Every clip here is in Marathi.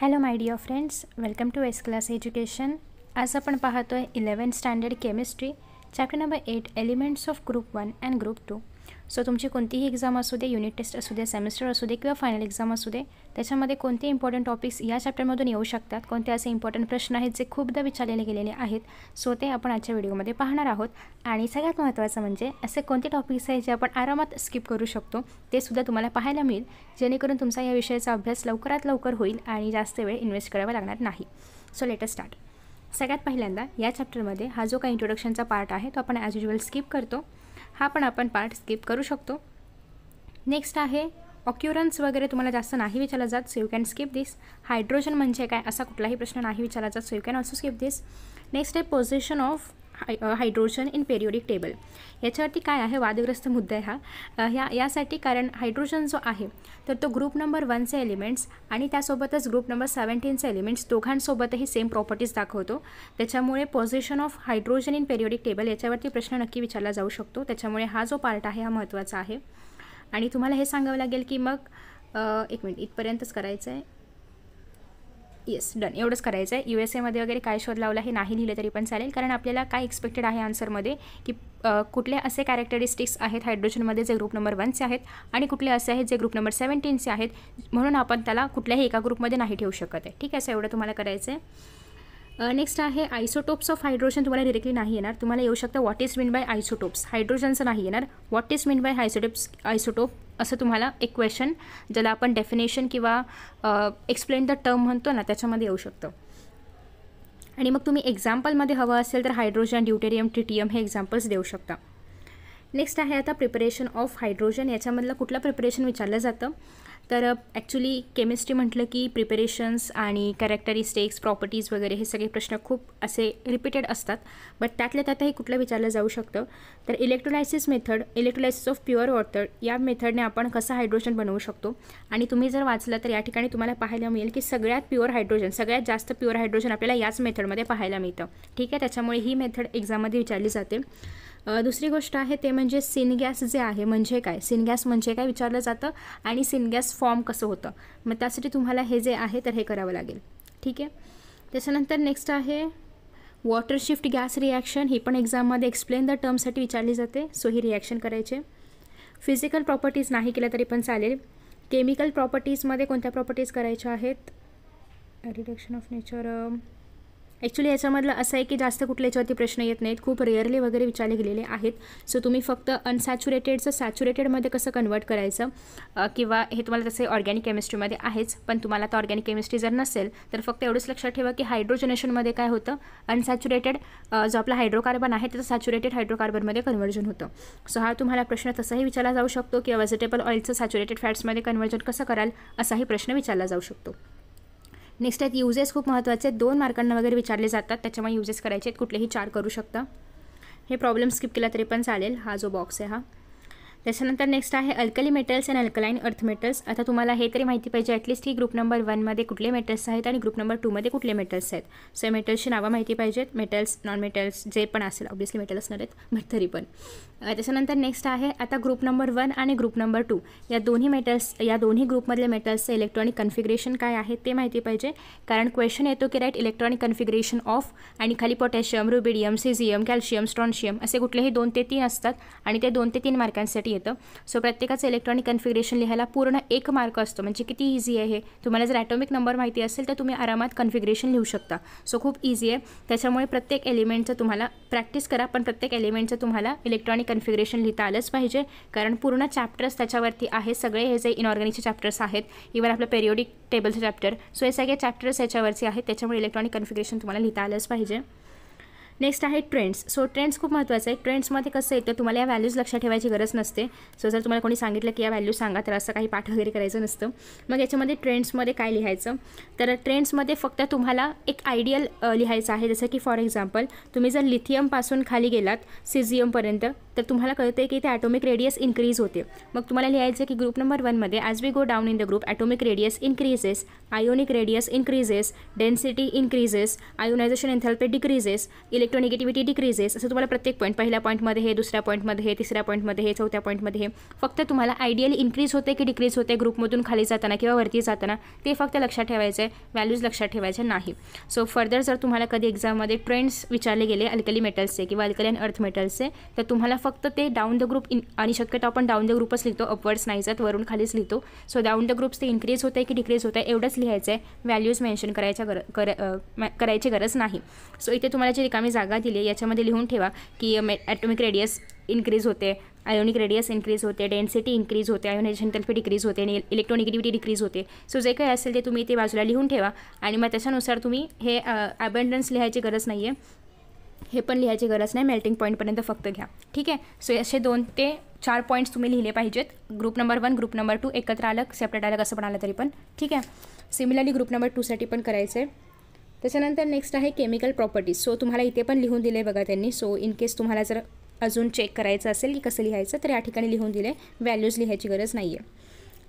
hello my dear friends welcome to S class education आज आपण पाहतो आहे eleven standard chemistry chapter number eight elements of group one and group two so तुमची कोणतीही एक्झाम असू दे युनिट टेस्ट असू दे सेमिस्टर असू दे किंवा फायनल एक्झाम असू दे त्याच्यामध्ये कोणते इम्पॉर्टंट टॉपिक्स या चॅप्टरमधून येऊ शकतात कोणते असे इम्पॉर्टंट प्रश्न आहेत जे खूपदा विचारलेले गेलेले आहेत सो ते आपण आजच्या व्हिडिओमध्ये पाहणार आहोत आणि सगळ्यात महत्त्वाचं म्हणजे असे कोणते टॉपिक्स आहेत जे आपण आरामात स्किप करू शकतो ते सुद्धा तुम्हाला पाहायला मिळेल जेणेकरून तुमचा या विषयाचा अभ्यास लवकरात लवकर होईल आणि जास्त वेळ इन्व्हेस्ट करावा लागणार नाही सो लेटर स्टार्ट सगळ्यात पहिल्यांदा या चॅप्टरमध्ये हा जो काही इंट्रोडक्शनचा पार्ट आहे तो आपण ॲज युजल स्किप करतो हा पण आपण पार्ट स्किप करू शकतो नेक्स्ट आहे ऑक्युरन्स वगैरे तुम्हाला जास्त नाही विचारला जात so you can skip this hydrogen म्हणजे काय असा कुठलाही प्रश्न नाही विचारला जात so you can also skip this next आहे position of high hydrogen in periodic table याच्यावरती काय आहे वादग्रस्त मुद्दा आहे हा ह्या यासाठी कारण हायड्रोजन जो आहे तर तो ग्रुप नंबर वनचे एलिमेंट्स आणि त्यासोबतच ग्रुप नंबर सेवन्टीनचे एलिमेंट्स दोघांसोबतही सेम प्रॉपर्टीज दाखवतो त्याच्यामुळे position of hydrogen in periodic table याच्यावरती प्रश्न नक्की विचारला जाऊ शकतो त्याच्यामुळे हा जो पार्ट आहे हा महत्त्वाचा आहे आणि तुम्हाला हे सांगावं लागेल की मग एक मिनिट इथपर्यंतच करायचं आहे येस डन एवढंच करायचं आहे यू एस एमध्ये वगैरे काय शोध लावला हे नाही लिहिलं तरी पण चालेल कारण आपल्याला काय एक्सपेक्टेड आहे आन्सरमध्ये की कुठले असे कॅरेक्टरिस्टिक्स आहेत हायड्रोजनमध्ये जे ग्रुप नंबर वनचे आहेत आणि कुठले असे आहेत जे ग्रुप नंबर सेवन्टीनचे आहेत म्हणून आपण त्याला कुठल्याही एका ग्रुपमध्ये नाही ठेवू शकत आहे ठीक आहे असं एवढं तुम्हाला करायचं आहे नेक्स्ट आहे आयसोटोप्स ऑफ हायड्रोजन तुम्हाला डिरेक्टली नाही येणार तुम्हाला येऊ शकतं what is mean by isotopes हायड्रोजनचं नाही येणार what is mean by isotopes isotope असं तुम्हाला एक क्वेश्चन ज्याला आपण डेफिनेशन किंवा एक्सप्लेन द टर्म म्हणतो ना त्याच्यामध्ये येऊ शकतं आणि मग तुम्ही एक्झाम्पलमध्ये हवं असेल तर हायड्रोजन ड्युटेरियम ट्रिटियम हे एक्झाम्पल्स देऊ शकता नेक्स्ट आहे आता प्रिपरेशन ऑफ हायड्रोजन याच्यामधलं कुठलं प्रिपरेशन विचारलं जातं तर ॲक्च्युली केमिस्ट्री म्हटलं की प्रिपेरेशन्स आणि कॅरेक्टरिस्टिक्स प्रॉपर्टीज वगैरे हे सगळे प्रश्न खूप असे रिपीटेड असतात बट त्यातल्या त्यातही कुठलं विचारलं जाऊ शकतं तर electrolysis method electrolysis of pure water या मेथडने आपण कसं हायड्रोजन बनवू शकतो आणि तुम्ही जर वाचलं तर या ठिकाणी तुम्हाला पाहायला मिळेल की सगळ्यात प्युअर हायड्रोजन सगळ्यात जास्त प्युअर हायड्रोजन आपल्याला याच मेथडमध्ये पाहायला मिळतं ठीक आहे त्याच्यामुळे ही मेथड एक्झाममध्ये विचारली जाते दुसरी गोष्ट आहे ते म्हणजे सिनगॅस जे आहे म्हणजे काय सिनगॅस म्हणजे काय विचारलं जातं आणि सिनगॅस फॉर्म कसं होतं मग त्यासाठी तुम्हाला हे जे आहे तर हे करावं लागेल ठीक आहे त्याच्यानंतर नेक्स्ट आहे वॉटर शिफ्ट गॅस रिॲक्शन ही पण एक्झाममध्ये एक्सप्लेन द टर्मसाठी विचारली जाते सो ही रिॲक्शन करायचे फिजिकल प्रॉपर्टीज नाही केल्या तरी पण चालेल केमिकल प्रॉपर्टीजमध्ये कोणत्या प्रॉपर्टीज करायच्या आहेत रिडक्शन ऑफ नेचर ॲक्च्युली याच्यामधलं असं आहे की जास्त कुठल्या याच्यावरती प्रश्न येत नाहीत खूप रेअरली वगैरे विचारले गेलेले आहेत सो तुम्ही फक्त अनसॅच्युरेटेडचं सॅच्युरेटेडमध्ये कसं कन्वर्ट करायचं किंवा हे तुम्हाला तसे ऑर्गॅनिक केमिस्ट्रीमध्ये आहेच पण तुम्हाला तर ऑर्गॅनिक केमिस्ट्री जर नसेल तर फक्त एवढंच लक्षात ठेवा की हायड्रोजनेशनमध्ये काय होतं अनसॅच्युरेटेड जो आपला हायड्रोकार्बन आहे त्याचं सॅच्युरेटेड हायड्रोकार्बनमध्ये कन्वर्जन होतं सो हा तुम्हाला प्रश्न तसाही विचारला जाऊ शकतो किंवा व्हेजिटेबल ऑइलचं सॅच्युरेटेड फॅट्समध्ये कन्वर्जन कसं कराल असाही प्रश्न विचारला जाऊ शकतो नेक्स्ट आहेत युजेस खूप महत्त्वाचे आहेत दोन मार्कांना वगैरे विचारले जातात त्याच्यामुळे युजेस करायचे आहेत कुठलेही चार करू शकता हे प्रॉब्लेम स्किप केला तरी पण चालेल हा जो बॉक्स आहे हा त्याच्यानंतर नेक्स्ट आहे alkali metals and alkaline earth metals आता तुम्हाला हे तरी माहिती पाहिजे ॲटलिस्ट ही ग्रुप नंबर वनमध्ये कुठले मेटल्स आहेत आणि ग्रुप नंबर टूमध्ये कुठले मेटल्स आहेत सो मेटल्सची नावं माहिती पाहिजेत मेटल्स नॉन मेटल्स जे पण असेल ऑब्विसली मेटल असणार आहेत बट तरी पण त्याच्यानंतर नेक्स्ट आहे आता ग्रुप नंबर वन आणि ग्रुप नंबर टू या दोन्ही मेटल्स या दोन्ही ग्रुपमधले मेटल्सचं इलेक्ट्रॉनिक कन्फिग्रेशन काय आहे ते माहिती पाहिजे कारण क्वेश्चन येतो की राईट इलेक्ट्रॉनिक कन्फिग्रेशन ऑफ आणि खाली potassium rubidium caesium calcium strontium असे कुठलेही दोन ते तीन असतात आणि ते दोन ते तीन मार्कांसाठी मार्कासाठी येतं सो प्रत्येकाचं इलेक्ट्रॉनिक कन्फिग्रेशन लिहायला पूर्ण एक मार्क असतो म्हणजे किती इझी आहे तुम्हाला जर ॲटॉमिक नंबर माहिती असेल तर तुम्ही आरामात कन्फिग्रेशन लिहू शकता सो खूप इझी आहे त्याच्यामुळे प्रत्येक एलिमेंटचं तुम्हाला प्रॅक्टिस करा पण प्रत्येक एलिमेंटचं तुम्हाला इलेक्ट्रॉनिक कन्फिग्रेशन लिहिता आलंच पाहिजे कारण पूर्ण चॅप्टर्स त्याच्यावरती आहे सगळे हे जे इनऑर्गॅनिकचे चॅप्टर्स आहेत इवन आपलं पेरियोडिक टेबलचं चॅप्टर सो हे सगळे चॅप्टर्स याच्यावरती आहेत त्याच्यामुळे इलेक्ट्रॉनिक कन्फिग्रेशन तुम्हाला लिहिता आलंच पाहिजे नेक्स्ट आहे ट्रेंड्स सो ट्रेंड्स खूप महत्त्वाचं आहे ट्रेंड्समध्ये कसं येतं तुम्हाला या व्हॅल्यूज लक्षात ठेवायची गरज नसते सो जर तुम्हाला कोणी सांगितलं की या व्हॅल्यूज सांगा तर असं काही पाठ वगैरे करायचं नसतं मग याच्यामध्ये ट्रेंड्समध्ये काय लिहायचं तर ट्रेंड्समध्ये फक्त तुम्हाला एक आयडियल लिहायचं आहे जसं की फॉर एक्झाम्पल तुम्ही जर लिथियमपासून खाली गेलात सिझियमपर्यंत तर तुम्हाला कळतं की ते ॲटोमिक रेडियस इन्क्रीज होते मग तुम्हाला लिहायचं की ग्रुप नंबर वनमध्ये as we go down in the group atomic radius increases ionic radius increases density increases ionisation enthalpy decreases electric negativity decreases असं तुम्हाला प्रत्येक पॉईंट पहिल्या पॉईंटमध्ये हे दुसऱ्या पॉईंटमध्ये हे तिसऱ्या पॉईंटमध्ये हे चौथ्या पॉईंटमध्ये हे फक्त तुम्हाला आयडियली इन्क्रीज होते की डिक्रीज होते ग्रुपमधून खाली जाताना किंवा वरती जाताना ते फक्त लक्षात ठेवायचं आहे व्हॅल्यूज लक्षात ठेवायचे नाही सो फर्दर जर तुम्हाला कधी एक्झाममध्ये ट्रेंड्स विचारले गेले अल्कली मेटल्सचे किंवा अल्कली अँड अर्थ मेटल्सचे तर तुम्हाला फक्त ते डाऊन द ग्रुप इन आणि शक्यतो आपण डाऊन द ग्रुपच लिहितो अपवर्ड्स नाही जात वरून खालीच लिहितो सो डाऊन द ग्रुप्स ते इन्क्रीज आहे की डिक्रीज आहे एवढंच लिहायचं आहे व्हॅल्यूज मेन्शन करायच्या गर करायची गरज नाही सो इथे तुम्हाला जे रिकामी जागा दिली आहे याच्यामध्ये लिहून ठेवा की मे रेडियस इन्क्रीज होते आयोनिक रेडियस इन्क्रीज होते डेन्सिटी इन्क्रीज होते आयोनायझेशन तर्फे डिक्रीज होते आणि इलेक्ट्रॉनिगेटिव्हिटी डिक्रीज होते सो जे काही असेल ते तुम्ही ते बाजूला लिहून ठेवा आणि मग त्याच्यानुसार तुम्ही हे अबंडन्स लिहायची गरज नाही आहे हे पण लिहायची गरज नाही मेल्टिंग पॉईंटपर्यंत फक्त घ्या ठीक आहे सो असे दोन ते चार पॉईंट्स तुम्ही लिहिले पाहिजेत group number one group number two एकत्र आलं सेपरेट आलं कसं पण आलं तरी पण ठीक आहे सिमिलरली ग्रुप नंबर टूसाठी पण करायचं आहे त्याच्यानंतर नेक्स्ट आहे केमिकल प्रॉपर्टीज सो तुम्हाला इथे पण लिहून दिले बघा त्यांनी सो इन केस तुम्हाला जर अजून चेक करायचं असेल की कसं लिहायचं तर या ठिकाणी लिहून दिले व्हॅल्यूज लिहायची गरज नाही आहे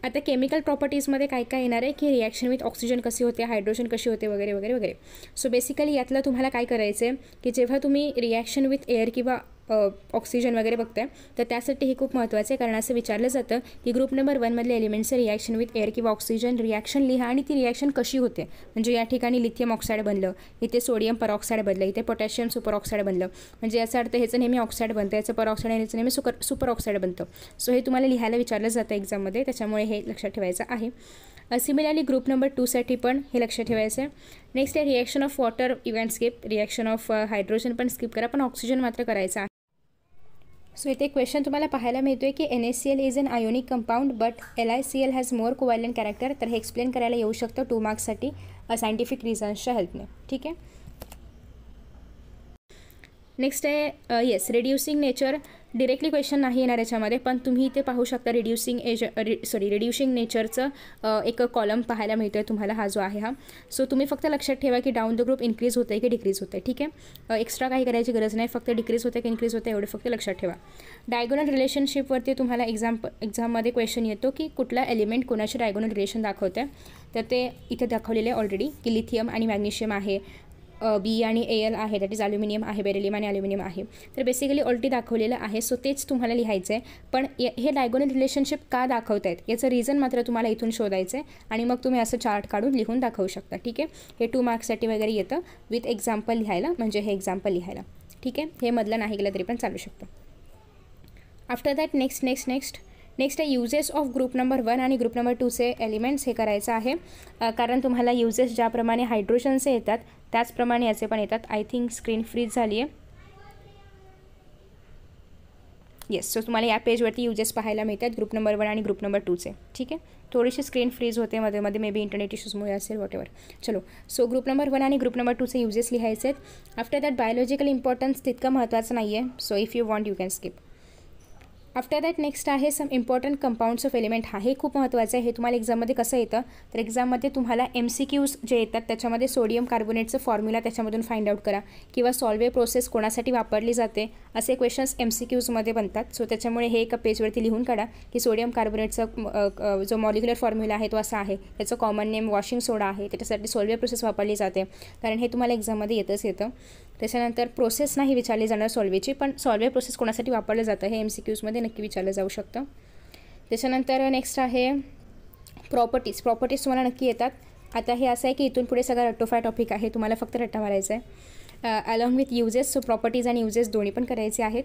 आता केमिकल प्रॉपर्टीजमध्ये काय काय येणार आहे की रिॲक्शन विथ ऑक्सिजन कशी होते हायड्रोजन कशी होते वगैरे वगैरे वगैरे सो बेसिकली यातलं तुम्हाला काय करायचं आहे की जेव्हा तुम्ही रिॲक्शन विथ एअर किंवा ऑक्सिजन वगैरे बघतं तर त्यासाठी हे खूप महत्त्वाचं आहे कारण असं विचारलं जातं की ग्रुप नंबर वनमधले एलिमेंट्सचं रिॲक्शन विथ एअर किंवा ऑक्सिजन रिॲक्शन लिहा आणि ती रिॲक्शन कशी होते म्हणजे या ठिकाणी लिथियम ऑक्साईड बनलं इथे सोडियम परऑक्साईड बनलं इथे पोटॅशियम ऑक्साईड बनलं म्हणजे याचा अर्थ ह्याचं नेहमी ऑक्साईड बनतं याचं परऑक्साईड आणि याचं नेहमी सुपर ऑक्साईड बनतं सो हे तुम्हाला लिहायला विचारलं जातं एक्झाममध्ये त्याच्यामुळे हे लक्षात ठेवायचं आहे सिमिलरली ग्रुप नंबर टूसाठी पण हे लक्षात ठेवायचं आहे नेक्स्ट आहे reaction of water even skip reaction of hydrogen पण स्किप करा पण ऑक्सिजन मात्र करायचं आहे सो इथे क्वेश्चन तुम्हाला पाहायला मिळतो आहे की N S C L is an ionic compound but L I C L has more covalent character तर हे एक्सप्लेन करायला येऊ शकतं टू मार्क्ससाठी सायंटिफिक रिझन्सच्या हेल्पने ठीक आहे नेक्स्ट आहे yes reducing nature directly question नाही येणार याच्यामध्ये पण तुम्ही इथे पाहू शकता reducing as re sorry reducing नेचरचं एक कॉलम पाहायला मिळतो आहे तुम्हाला हा जो आहे हा सो तुम्ही फक्त लक्षात ठेवा की डाऊन द ग्रुप इन्क्रीज होतं आहे की डिक्रीज होतं आहे ठीक आहे एक्स्ट्रा काही करायची गरज नाही फक्त डिक्रीज होतं की इन्क्रीज होतं एवढं फक्त लक्षात ठेवा डायगोनल रिलेशनशिपवरती तुम्हाला एक्झाम एक्झाममध्ये क्वेश्चन येतो की कुठला एलिमेंट कोणाशी डायगोनल रिलेशन दाखवतं तर ते इथे दाखवलेले ऑलरेडी की लिथियम आणि मॅग्नेशियम आहे बी आणि ए एल आहे दॅट इज ॲल्युमिनियम आहे बेरिलियम आणि ॲल्युमिनियम आहे तर बेसिकली ऑल्टी दाखवलेलं आहे सो तेच तुम्हाला लिहायचं आहे पण हे डायगोनल रिलेशनशिप का दाखवत आहेत याचं रिझन मात्र तुम्हाला इथून शोधायचं आहे आणि मग तुम्ही असं चार्ट काढून लिहून दाखवू शकता ठीक आहे हे टू मार्क्ससाठी वगैरे येतं विथ एक्झाम्पल लिहायला म्हणजे हे एक्झाम्पल लिहायला ठीक आहे हे मधलं नाही गेलं तरी पण चालू शकतं after that next next next next आहे uses of group number one आणि ग्रुप नंबर टूचे एलिमेंट्स हे करायचं आहे कारण तुम्हाला युजेस ज्याप्रमाणे हायड्रोजनचे येतात त्याचप्रमाणे याचे पण येतात आय थिंक स्क्रीन फ्रीज झाली आहे येस सो तुम्हाला या पेजवरती युजेस पाहायला मिळतात ग्रुप नंबर वन आणि ग्रुप नंबर टूचे ठीक आहे थोडीशी स्क्रीन फ्रीज होते मध्ये मध्ये मे बी इंटरनेट इश्यूजमुळे असेल वॉट चलो सो ग्रुप नंबर वन आणि ग्रुप नंबर टूचे युजेस लिहायचे आहेत आफ्टर दॅट बायोलॉजिकल इम्पॉर्टन्स तितकं महत्त्वाचा नाही आहे so if you want you can skip after that next आहे some important compounds of element हा हे खूप महत्त्वाचं आहे हे तुम्हाला एक्झाममध्ये कसं येतं तर एक्झाममध्ये तुम्हाला एम सी क्यूज जे येतात त्याच्यामध्ये सोडियम कार्बोनेटचं फॉर्म्युला त्याच्यामधून फाइंड आउट करा किंवा सॉल्वे प्रोसेस कोणासाठी वापरली जाते असे क्वेश्चन्स एम सी क्यूजमध्ये बनतात सो त्याच्यामुळे हे एका पेजवरती लिहून काढा की सोडियम कार्बोनेटचा जो मॉलिक्युलर फॉर्म्युला आहे तो असा आहे त्याचं कॉमन नेम वॉशिंग सोडा आहे त्याच्यासाठी सॉल्वे प्रोसेस वापरली जाते कारण हे तुम्हाला एक्झाममध्ये येतच येतं त्याच्यानंतर प्रोसेस नाही विचारली जाणार सॉल्वेची पण सॉल्वे प्रोसेस कोणासाठी वापरलं जातं हे एम सी क्यूजमध्ये नक्की विचारलं जाऊ शकतं त्याच्यानंतर नेक्स्ट आहे प्रॉपर्टीज प्रॉपर्टीज तुम्हाला नक्की येतात आता हे असं आहे की इथून पुढे सगळा रट्टोफाय टॉपिक आहे तुम्हाला फक्त रट्टा मारायचा आहे along with uses so properties आणि युजेस दोन्ही पण करायचे आहेत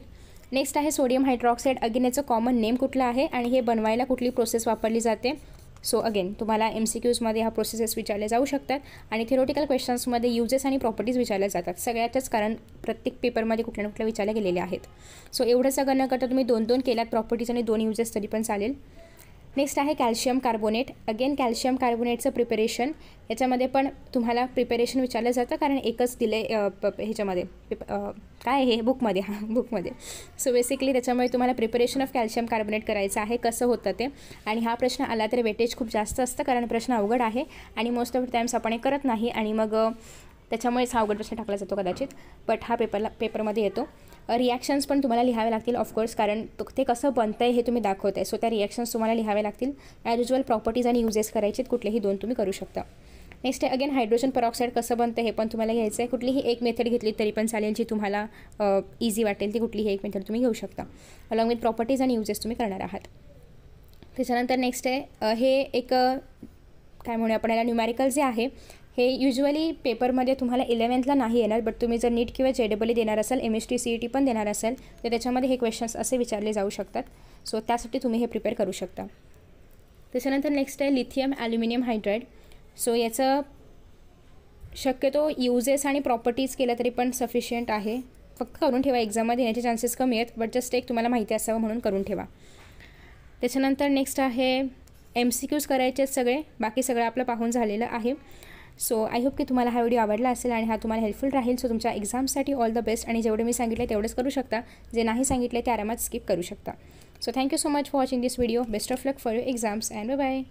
नेक्स्ट आहे सोडियम हायड्रॉक्साईड अगेन याचं कॉमन नेम कुठलं आहे आणि हे बनवायला कुठली प्रोसेस वापरली जाते सो अगेन तुम्हाला एम सी क्यूजमध्ये ह्या प्रोसेसेस विचारले जाऊ शकतात आणि थिरोटिकल क्वेश्चन्समध्ये युजेस आणि प्रॉपर्टीज विचारल्या जातात सगळ्याच्याच कारण प्रत्येक पेपरमध्ये कुठल्या ना कुठल्या विचारल्या गेलेल्या आहेत सो एवढं सगळं न करता तुम्ही दोन दोन केल्यात प्रॉपर्टीज आणि दोन युजेस तरी पण चालेल नेक्स्ट आहे कॅल्शियम कार्बोनेट अगेन कॅल्शियम कार्बोनेटचं प्रिपरेशन याच्यामध्ये पण तुम्हाला प्रिपरेशन विचारलं जातं कारण एकच दिलं आहे ह्याच्यामध्ये काय हे बुकमध्ये हां बुकमध्ये सो बेसिकली त्याच्यामुळे तुम्हाला प्रिपरेशन ऑफ कॅल्शियम कार्बोनेट करायचं आहे कसं होतं ते आणि हा प्रश्न आला तर वेटेज खूप जास्त असतं कारण प्रश्न अवघड आहे आणि मोस्ट ऑफ टाइम्स आपण हे करत नाही आणि मग त्याच्यामुळेच हा अवघड प्रश्न टाकला जातो कदाचित बट हा पेपरला पेपरमध्ये येतो रिॲक्शन्स पण तुम्हाला लिहावे लागतील ऑफकोर्स कारण ते कसं बनतं आहे हे तुम्ही दाखवत आहे सो त्या रिॲक्शन्स तुम्हाला लिहावे लागतील ॲज युजल प्रॉपर्टीज आणि युजेस करायचे कुठलेही दोन तुम्ही करू शकता नेक्स्ट आहे अगेन हायड्रोजन परऑक्साईड कसं बनतं हे पण तुम्हाला घ्यायचं आहे कुठलीही एक मेथड घेतली तरी पण चालेल जी तुम्हाला इझी वाटेल ती कुठलीही एक मेथड तुम्ही घेऊ शकता अलॉंग विथ प्रॉपर्टीज आणि युजेस तुम्ही करणार आहात त्याच्यानंतर नेक्स्ट आहे हे एक काय म्हणूया आपण याला न्युमॅरिकल जे आहे हे युजली पेपरमध्ये तुम्हाला इलेवन्थला नाही येणार बट तुम्ही जर नीट किंवा जे डबल देणार असाल M S T C E T पण देणार असाल तर त्याच्यामध्ये हे क्वेश्चन्स असे विचारले जाऊ शकतात सो त्यासाठी तुम्ही हे प्रिपेअर करू शकता त्याच्यानंतर नेक्स्ट आहे लिथियम ॲल्युमिनियम हायड्राईड सो याचं शक्यतो युजेस आणि प्रॉपर्टीज केलं तरी पण सफिशियंट आहे फक्त करून ठेवा एक्झाममध्ये येण्याचे चान्सेस कमी आहेत बट जस्ट एक तुम्हाला माहिती असावं म्हणून करून ठेवा त्याच्यानंतर नेक्स्ट आहे एम सी क्यूज करायचे सगळे बाकी सगळं आपलं पाहून झालेलं आहे सो आय होप की तुम्हाला हा व्हिडिओ आवडला असेल आणि हा तुम्हाला हेल्पफुल राहील सो तुमच्या एक्झामसाठी ऑल द बेस्ट आणि जेवढे मी सांगितले तेवढेच करू शकता जे नाही सांगितले ते आरामात स्किप करू शकता so thank you so much for watching this video best of luck for your exams and bye